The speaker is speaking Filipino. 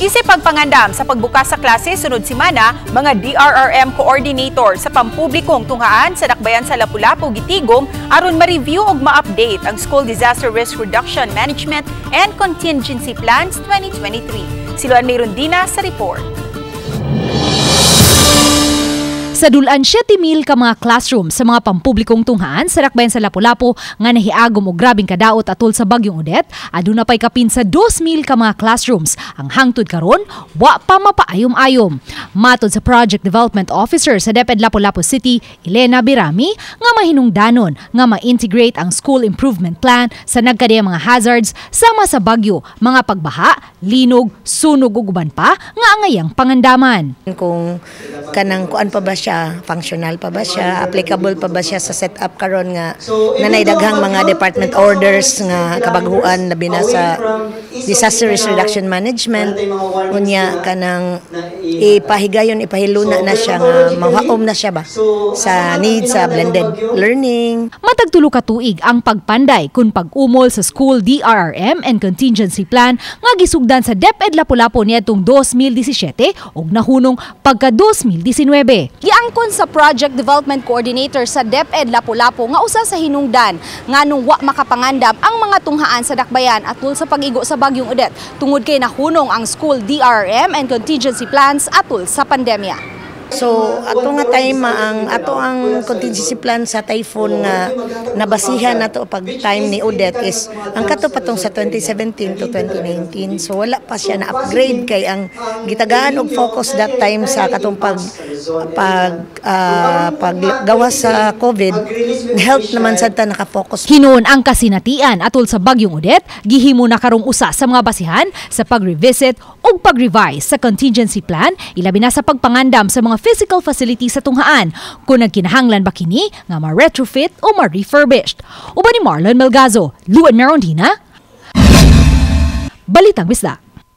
Isip pagpangandam sa pagbukas sa klase sunod simana, mga DRRM coordinator sa pampublikong tunghaan sa Dakbayan sa Lapu-Lapu, Gitigom aron ma-review ug ma-update ang School Disaster Risk Reduction Management and Contingency Plans 2023. Si Luan Mayrondina sa report. Nagsadulan 7,000 ka mga classroom sa mga pampublikong tunghaan sa Rakbayan sa Lapu-Lapu nga nahiagom o grabing kadaot atol sa Bagyong Udet, aduna pa'y kapin sa 2,000 ka mga classrooms. Ang hangtod karon wa pa mapaayom-ayom. Matod sa Project Development Officer sa DepEd Lapu-Lapu City, Elena Birami, nga mahinungdanon nga ma-integrate ang school improvement plan sa nagkadayang mga hazards sama sa bagyo, mga pagbaha, linog, sunog ug uban pa nga angayang pangandaman. Kung kanang kuan pa ba siya, functional pa ba siya, applicable pa ba siya sa setup karon nga nanay daghang mga department orders nga kabaghuan labi na sa disaster risk reduction management unya kanang ipahigayon ipahiluna na siya nga mahaom na siya ba sa need sa blended learning. Matag tulo ka tuig ang pagpanday kun pag-umol sa school DRRM and contingency plan nga gisugdan sa DepEd Lapu-Lapu nitong 2017 og nahunong pagka 2000 2019. Giangkon sa Project Development Coordinator sa DepEd Lapu-Lapu nga usa sa hinungdan nga nung wa makapangandam ang mga tunghaan sa dakbayan atul sa pag-igo sa bagyong Odette tungod kay nahunong ang school DRM and contingency plans atul sa pandemya. So ato nga time ang ato ang contingency plan sa typhoon nga nabasihan nato pag time ni Odette is ang kato sa 2017 to 2019. So wala pa siya na upgrade kay ang gitagaan og focus that time sa katong pag pag uh, paggawa sa COVID health naman sad ta naka-focus. Hinuon ang kasinatian atol sa bagyong Odette gihimo na karong usa sa mga basihan sa pag-revisit ug pag-revise sa contingency plan ilabi na sa pagpangandam sa mga physical facility sa tunghaan kung nagkinahanglan ba kini nga ma-retrofit o ma-refurbished. Uban ni Marlon Melgazo, Luan Merondina, Balitang Bisda.